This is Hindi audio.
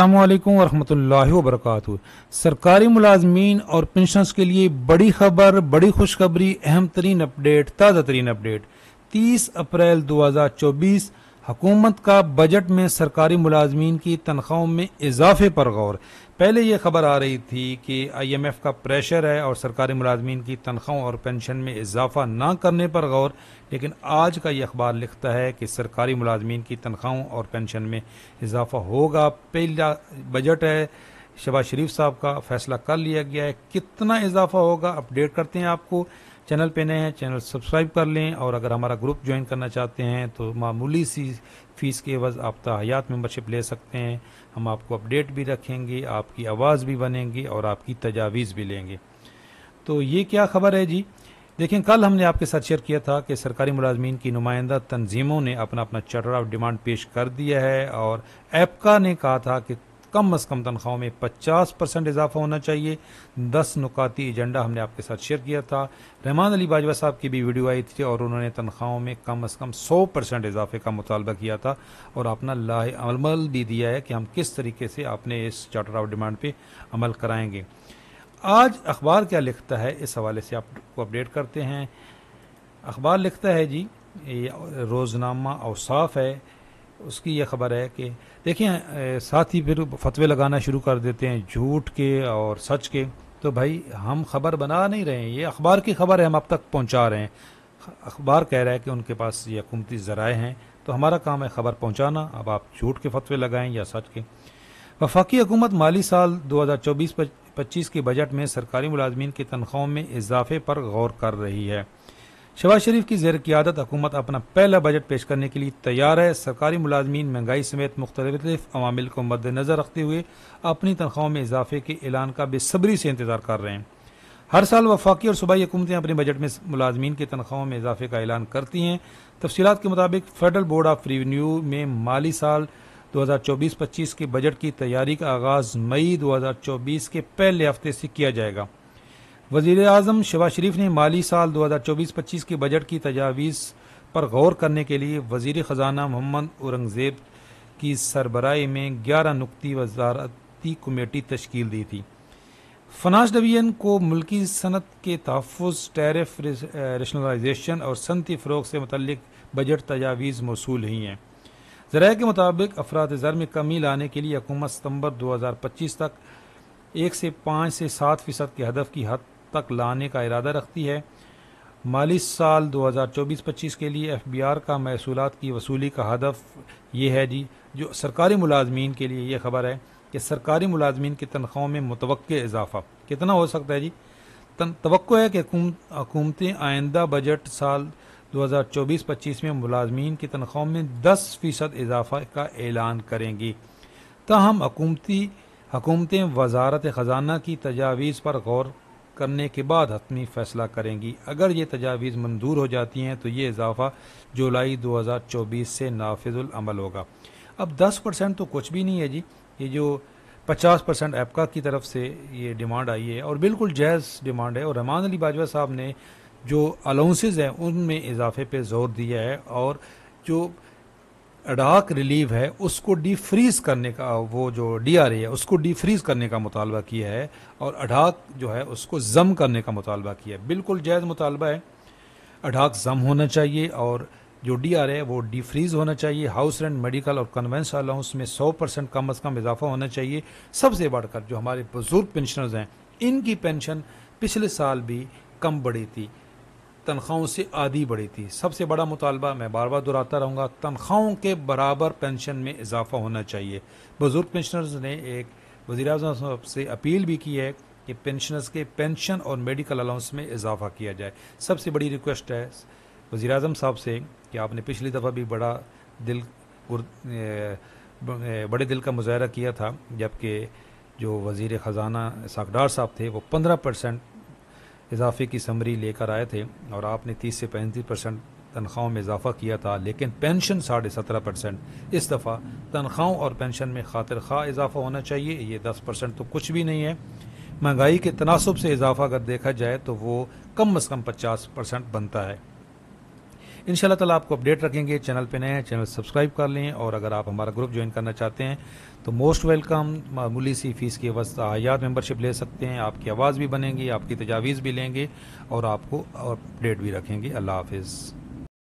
अल्लाम वरहमल वरक सरकारी मुलाजमीन और पेंशनर्स के लिए बड़ी खबर बड़ी खुशखबरी अहम तरीन अपडेट ताज़ा तरीन अपडेट तीस अप्रैल दो हजार चौबीस हुकूमत का बजट में सरकारी मुलाजमीन की तनख्वाहों में इजाफे पर गौर पहले ये खबर आ रही थी कि आई एम एफ़ का प्रेशर है और सरकारी मुलाजमीन की तनख्वाहों और पेंशन में इजाफा ना करने पर गौर लेकिन आज का ये अखबार लिखता है कि सरकारी मुलाजमीन की तनख्वाहों और पेंशन में इजाफा होगा पहला बजट है शबाज शरीफ साहब का फैसला कर लिया गया है कितना इजाफा होगा अपडेट करते हैं आपको चैनल पे नए हैं चैनल सब्सक्राइब कर लें और अगर हमारा ग्रुप ज्वाइन करना चाहते हैं तो मामूली सी फ़ीस के वज आप हयात मेम्बरशिप ले सकते हैं हम आपको अपडेट भी रखेंगे आपकी आवाज़ भी बनेंगी और आपकी तजावीज़ भी लेंगे तो ये क्या खबर है जी देखें कल हमने आपके साथ शेयर किया था कि सरकारी मुलाजमीन की नुमाइंदा तंजीमों ने अपना अपना चार्टर ऑफ डिमांड पेश कर दिया है और एपका ने कहा था कि कम अज़ कम तनख्वाहों में पचास परसेंट इजाफा होना चाहिए दस नुकाती एजेंडा हमने आपके साथ शेयर किया था रहमान अली बाजवा साहब की भी वीडियो आई थी और उन्होंने तनख्वाहों में कम अज़ कम सौ परसेंट इजाफे का मुतालबा किया था और अपना लाह अमल भी दिया है कि हम किस तरीके से अपने इस चार्टर ऑफ डिमांड पर अमल कराएंगे आज अखबार क्या लिखता है इस हवाले से आपको अपडेट करते हैं अखबार लिखता है जी रोज़नामा अवसाफ़ है उसकी यह खबर है कि देखिए साथ ही फिर फतवे लगाना शुरू कर देते हैं झूठ के और सच के तो भाई हम खबर बना नहीं रहे हैं ये अखबार की खबर है हम अब तक पहुंचा रहे हैं अखबार कह रहा है कि उनके पास ये हकूमती ज़राए हैं तो हमारा काम है खबर पहुंचाना अब आप झूठ के फतवे लगाएं या सच के वफाकी हुकूमत माली साल चौबीस पच्चीस के बजट में सरकारी मुलाजमीन की तनख्वाहों में इजाफे पर गौर कर रही है शहबाज शरीफ की जेर क्यादत हुकूमत अपना पहला बजट पेश करने के लिए तैयार है सरकारी मुलाजमीन महंगाई समेत मुख्तलिफ अवामिल को मद्देनजर रखते हुए अपनी तनख्वाहों में इजाफे के ऐलान का बेसब्री से इंतजार कर रहे हैं हर साल वफाकी और सूबाई हुकूमतें अपने बजट में मुलाजमीन की तनख्वाहों में इजाफे का ऐलान करती हैं तफसीत के मुताबिक फेडरल बोर्ड ऑफ रिवन्यू में माली साल 2024-25 के बजट की तैयारी का आगाज़ मई 2024 के पहले हफ्ते से किया जाएगा वजीर अजम शबाज शरीफ ने माली साल दो हज़ार चौबीस पच्चीस के बजट की तजावीज़ पर गौर करने के लिए वजीर ख़जाना मोहम्मद औरंगज़ेब की सरबराही में ग्यारह नुकती वजारती कमेटी तश्कील दी थी फनाश डिवीजन को मुल्की सनत के तहफ़ टैरफ रेशनलाइजेशन और सनती फ़रोग से मतलब बजट तजावीज़ मौसू हुई हैं ज़रा के मुताबिक अफराद ज़र में कमी लाने के लिए हकूमत सितम्बर दो हज़ार पच्चीस तक एक से पाँच से सात फ़ीसद के हदफ की हद तक लाने का इरादा रखती है माली साल 2024-25 के लिए एफ का महसूल की वसूली का हदफ ये है जी जो सरकारी मुलाजमीन के लिए यह खबर है कि सरकारी मुलाजमीन की तनख्वाहों में मुतव इजाफा कितना हो सकता है जी तो है कि हुकूमतें आइंदा बजट साल 2024-25 में मुलाजमीन की तनख्वाहों में 10 फ़ीसद इजाफा का ऐलान करेंगी ताहम हकूमती वजारत ख़जाना की तजावीज़ पर गौर करने के बाद हतमी फैसला करेंगी अगर ये तजावीज़ मंजूर हो जाती हैं तो ये इजाफा जुलाई 2024 से नाफिजुलमल होगा अब 10 परसेंट तो कुछ भी नहीं है जी ये जो 50 परसेंट एपका की तरफ से ये डिमांड आई है और बिल्कुल जायज़ डिमांड है और रहमान अली बाजवा साहब ने जो अलाउंसेज हैं उनमें इजाफे पर जोर दिया है और जो एडाक रिलीव है उसको डीफ्रीज करने का वो जो डी आर ए है उसको डीफ्रीज करने का मुतालबा किया है और अडाक जो है उसको जम करने का मुतालबा किया है बिल्कुल जायज़ मुतालबा है अडाक जम होना चाहिए और जो डी आर ए वो डीफ्रीज़ होना चाहिए हाउस रेंट मेडिकल और कन्वेंस अलाउंस में सौ परसेंट कम अज़ कम इजाफा होना चाहिए सबसे बढ़कर जो हमारे बुज़ुर्ग पेंशनर्स हैं इनकी पेंशन पिछले साल भी कम बढ़ी थी तनख्वाहों से आधी बढ़ी थी सबसे बड़ा मुतालबा मैं बार बार दोहराता रहूँगा तनख्वाहों के बराबर पेंशन में इजाफा होना चाहिए बुज़ुर्ग पेंशनर्स ने एक वजी अजम से अपील भी की है कि पेंशनर्स के पेंशन और मेडिकल अलाउंस में इजाफा किया जाए सबसे बड़ी रिक्वेस्ट है वज़ी अजम साहब से कि आपने पिछली दफ़ा भी बड़ा दिल बड़े दिल का मुजाहरा किया था जबकि जो वजीर ख़जाना साकडार साहब थे वो पंद्रह परसेंट इजाफे की समरी लेकर आए थे और आपने तीस से पैंतीस परसेंट तनख्वाहों में इजाफा किया था लेकिन पेंशन साढ़े सत्रह परसेंट इस दफ़ा तनख्वाहों और पेंशन में खातिर खा इजाफा होना चाहिए ये दस परसेंट तो कुछ भी नहीं है महंगाई के तनासब से इजाफा अगर देखा जाए तो वो कम अज़ कम पचास परसेंट बनता है इन तला आपको अपडेट रखेंगे चैनल पर नए हैं चैनल सब्सक्राइब कर लें और अगर आप हमारा ग्रुप ज्वाइन करना चाहते हैं तो मोस्ट वेलकम मामूली सी फीस की अवस्था हयात मेम्बरशिप ले सकते हैं आपकी आवाज़ भी बनेंगी आपकी तजावीज़ भी लेंगे और आपको अपडेट भी रखेंगे अल्लाह हाफिज़